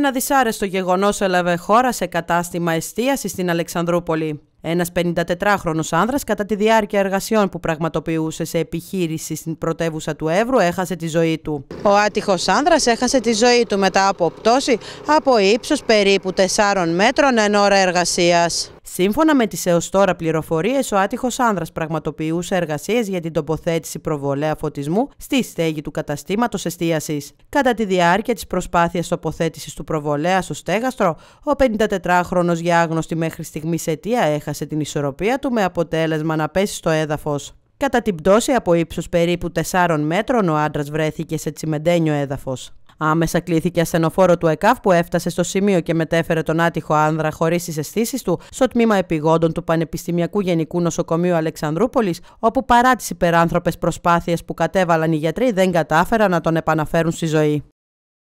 Ένα δυσάρεστο γεγονός έλαβε χώρα σε κατάστημα εστίασης στην Αλεξανδρούπολη. Ένας 54χρονο άνδρας, κατά τη διάρκεια εργασιών που πραγματοποιούσε σε επιχείρηση στην πρωτεύουσα του Εύρου, έχασε τη ζωή του. Ο άτυχος άνδρας έχασε τη ζωή του μετά από πτώση από ύψος περίπου 4 μέτρων εν ώρα εργασίας. Σύμφωνα με τις έως τώρα πληροφορίες, ο άτυχος άνδρας πραγματοποιούσε εργασίες για την τοποθέτηση προβολέα φωτισμού στη στέγη του καταστήματος εστίασης. Κατά τη διάρκεια της προσπάθειας τοποθέτησης του προβολέα στο στέγαστρο, ο 54 χρονος για άγνωστη μέχρι στιγμής αιτία έχασε την ισορροπία του με αποτέλεσμα να πέσει στο έδαφος. Κατά την πτώση από ύψος περίπου 4 μέτρων, ο άντρας βρέθηκε σε τσιμεντένιο έδαφος. Άμεσα κλήθηκε ασθενοφόρο του ΕΚΑΒ που έφτασε στο σημείο και μετέφερε τον άτυχο άνδρα χωρίς τις αισθήσεις του στο τμήμα επιγόντων του Πανεπιστημιακού Γενικού Νοσοκομείου Αλεξανδρούπολης, όπου παρά τις υπεράνθρωπες προσπάθειες που κατέβαλαν οι γιατροί δεν κατάφεραν να τον επαναφέρουν στη ζωή.